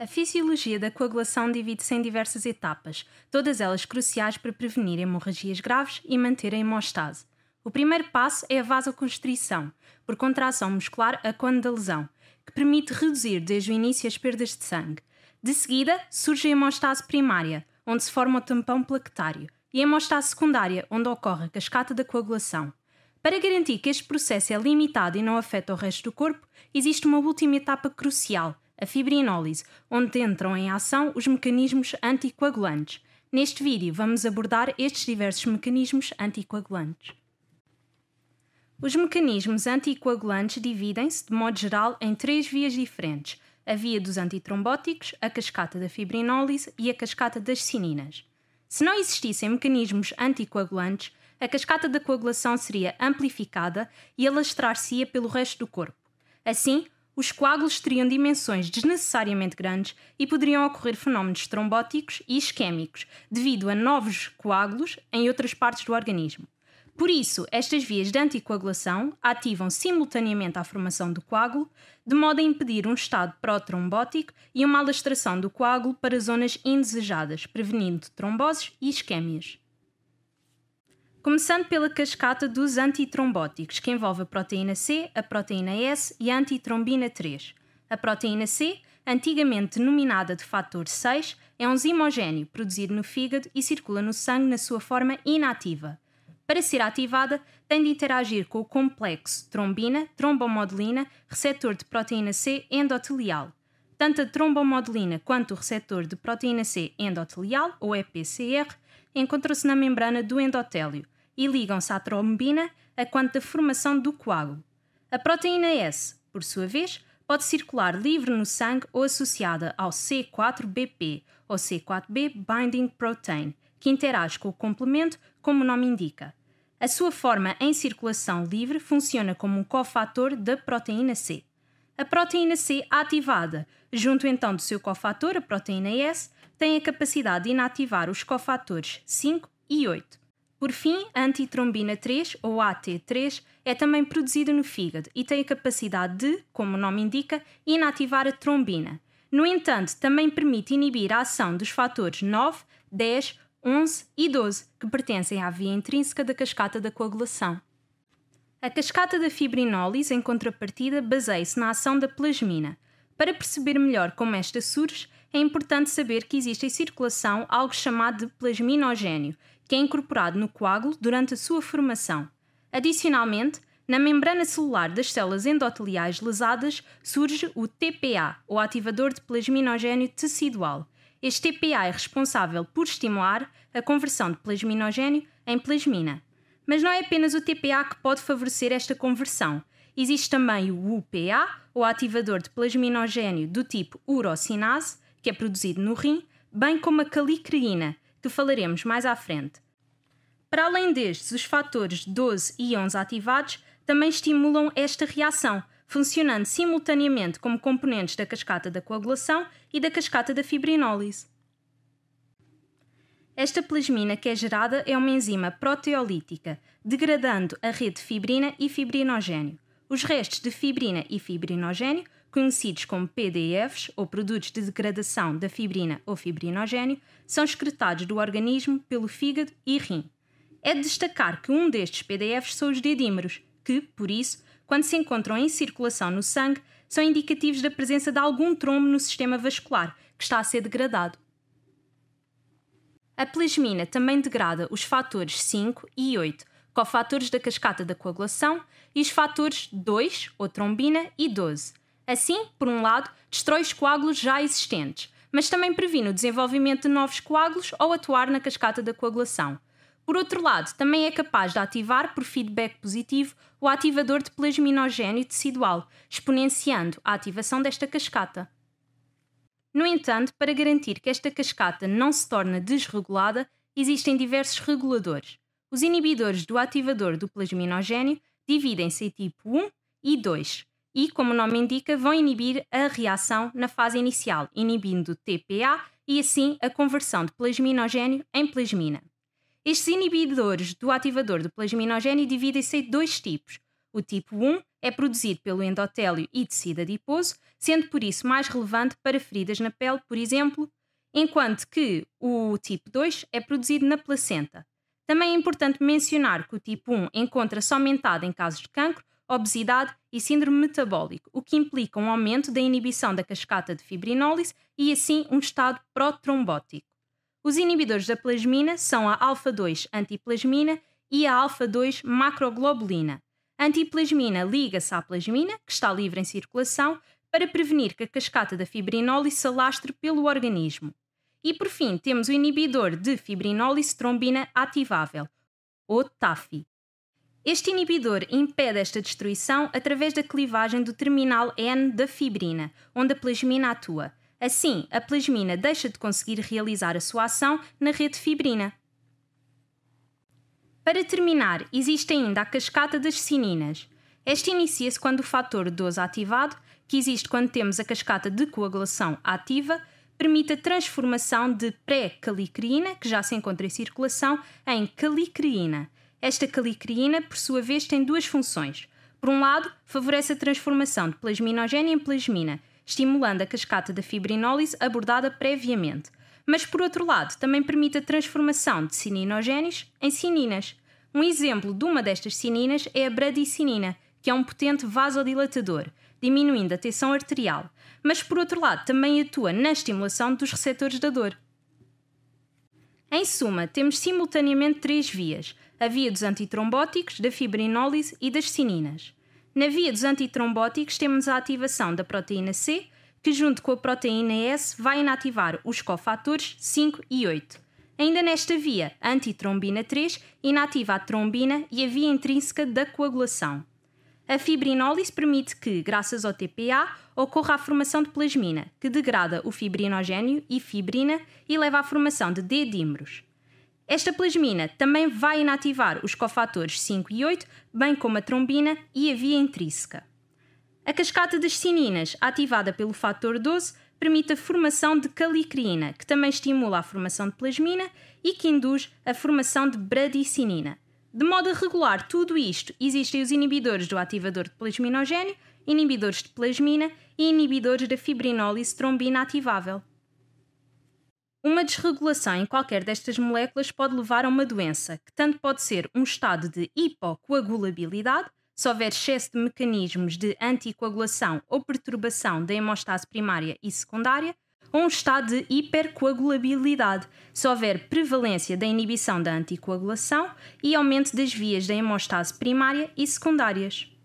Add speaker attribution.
Speaker 1: A fisiologia da coagulação divide-se em diversas etapas, todas elas cruciais para prevenir hemorragias graves e manter a hemostase. O primeiro passo é a vasoconstrição, por contração muscular a quando da lesão, que permite reduzir desde o início as perdas de sangue. De seguida, surge a hemostase primária, onde se forma o tampão plaquetário, e a hemostase secundária, onde ocorre a cascata da coagulação. Para garantir que este processo é limitado e não afeta o resto do corpo, existe uma última etapa crucial – a fibrinólise, onde entram em ação os mecanismos anticoagulantes. Neste vídeo vamos abordar estes diversos mecanismos anticoagulantes. Os mecanismos anticoagulantes dividem-se, de modo geral, em três vias diferentes: a via dos antitrombóticos, a cascata da fibrinólise e a cascata das cininas. Se não existissem mecanismos anticoagulantes, a cascata da coagulação seria amplificada e alastrar-se-ia pelo resto do corpo. Assim, os coágulos teriam dimensões desnecessariamente grandes e poderiam ocorrer fenómenos trombóticos e isquémicos, devido a novos coágulos em outras partes do organismo. Por isso, estas vias de anticoagulação ativam simultaneamente a formação do coágulo, de modo a impedir um estado pró-trombótico e uma alastração do coágulo para zonas indesejadas, prevenindo tromboses e isquémias. Começando pela cascata dos antitrombóticos, que envolve a proteína C, a proteína S e a antitrombina 3. A proteína C, antigamente denominada de fator 6, é um zimogênio produzido no fígado e circula no sangue na sua forma inativa. Para ser ativada, tem de interagir com o complexo trombina, trombomodelina, receptor de proteína C endotelial. Tanto a trombomodelina quanto o receptor de proteína C endotelial, ou EPCR, encontram se na membrana do endotélio, e ligam-se à trombina a quanto da formação do coágulo. A proteína S, por sua vez, pode circular livre no sangue ou associada ao C4BP, ou C4B Binding Protein, que interage com o complemento, como o nome indica. A sua forma em circulação livre funciona como um cofator da proteína C. A proteína C ativada, junto então do seu cofator, a proteína S, tem a capacidade de inativar os cofatores 5 e 8. Por fim, a antitrombina 3, ou AT3, é também produzida no fígado e tem a capacidade de, como o nome indica, inativar a trombina. No entanto, também permite inibir a ação dos fatores 9, 10, 11 e 12, que pertencem à via intrínseca da cascata da coagulação. A cascata da fibrinólise, em contrapartida, baseia-se na ação da plasmina. Para perceber melhor como esta surge, é importante saber que existe em circulação algo chamado de plasminogênio, que é incorporado no coágulo durante a sua formação. Adicionalmente, na membrana celular das células endoteliais lesadas surge o TPA, ou ativador de plasminogênio tecidual. Este TPA é responsável por estimular a conversão de plasminogênio em plasmina. Mas não é apenas o TPA que pode favorecer esta conversão. Existe também o UPA, ou ativador de plasminogênio do tipo urocinase, que é produzido no rim, bem como a calicreína, que falaremos mais à frente. Para além destes, os fatores 12 e 11 ativados também estimulam esta reação, funcionando simultaneamente como componentes da cascata da coagulação e da cascata da fibrinólise. Esta plasmina que é gerada é uma enzima proteolítica, degradando a rede fibrina e fibrinogênio. Os restos de fibrina e fibrinogênio conhecidos como PDFs, ou produtos de degradação da fibrina ou fibrinogênio, são excretados do organismo pelo fígado e rim. É de destacar que um destes PDFs são os dedímeros, que, por isso, quando se encontram em circulação no sangue, são indicativos da presença de algum trombo no sistema vascular, que está a ser degradado. A plasmina também degrada os fatores 5 e 8, cofatores da cascata da coagulação, e os fatores 2, ou trombina, e 12, Assim, por um lado, destrói os coágulos já existentes, mas também previne o desenvolvimento de novos coágulos ou atuar na cascata da coagulação. Por outro lado, também é capaz de ativar, por feedback positivo, o ativador de plasminogênio decidual, exponenciando a ativação desta cascata. No entanto, para garantir que esta cascata não se torne desregulada, existem diversos reguladores. Os inibidores do ativador do plasminogênio dividem-se em tipo 1 e 2, e, como o nome indica, vão inibir a reação na fase inicial, inibindo o TPA e assim a conversão de plasminogênio em plasmina. Estes inibidores do ativador do plasminogênio dividem-se em dois tipos. O tipo 1 é produzido pelo endotélio e tecido adiposo, sendo por isso mais relevante para feridas na pele, por exemplo, enquanto que o tipo 2 é produzido na placenta. Também é importante mencionar que o tipo 1 encontra-se aumentado em casos de cancro, obesidade e síndrome metabólico, o que implica um aumento da inibição da cascata de fibrinólise e assim um estado protrombótico. Os inibidores da plasmina são a alfa-2 antiplasmina e a alfa-2 macroglobulina. A antiplasmina liga-se à plasmina, que está livre em circulação, para prevenir que a cascata da fibrinólise se alastre pelo organismo. E por fim, temos o inibidor de fibrinólise trombina ativável, ou TAFI, este inibidor impede esta destruição através da clivagem do terminal N da fibrina, onde a plasmina atua. Assim, a plasmina deixa de conseguir realizar a sua ação na rede fibrina. Para terminar, existe ainda a cascata das sininas. Esta inicia-se quando o fator 12 ativado, que existe quando temos a cascata de coagulação ativa, permite a transformação de pré-calicrina, que já se encontra em circulação, em calicreína esta calicriina, por sua vez, tem duas funções. Por um lado, favorece a transformação de plasminogênio em plasmina, estimulando a cascata da fibrinólise abordada previamente. Mas, por outro lado, também permite a transformação de cininogénios em cininas. Um exemplo de uma destas cininas é a bradicinina, que é um potente vasodilatador, diminuindo a tensão arterial, mas por outro lado também atua na estimulação dos receptores da dor. Em suma, temos simultaneamente três vias: a via dos antitrombóticos, da fibrinólise e das sininas. Na via dos antitrombóticos, temos a ativação da proteína C, que, junto com a proteína S, vai inativar os cofatores 5 e 8. Ainda nesta via, a antitrombina 3 inativa a trombina e a via intrínseca da coagulação. A fibrinólise permite que, graças ao TPA, ocorra a formação de plasmina, que degrada o fibrinogênio e fibrina e leva à formação de D-dímeros. Esta plasmina também vai inativar os cofatores 5 e 8, bem como a trombina e a via intrínseca. A cascata das cininas, ativada pelo fator 12, permite a formação de calicrina, que também estimula a formação de plasmina e que induz a formação de bradicinina. De modo a regular tudo isto, existem os inibidores do ativador de plasminogênio, inibidores de plasmina e inibidores da fibrinólise trombina ativável. Uma desregulação em qualquer destas moléculas pode levar a uma doença, que tanto pode ser um estado de hipocoagulabilidade, se houver excesso de mecanismos de anticoagulação ou perturbação da hemostase primária e secundária, ou um estado de hipercoagulabilidade, se houver prevalência da inibição da anticoagulação e aumento das vias da hemostase primária e secundárias.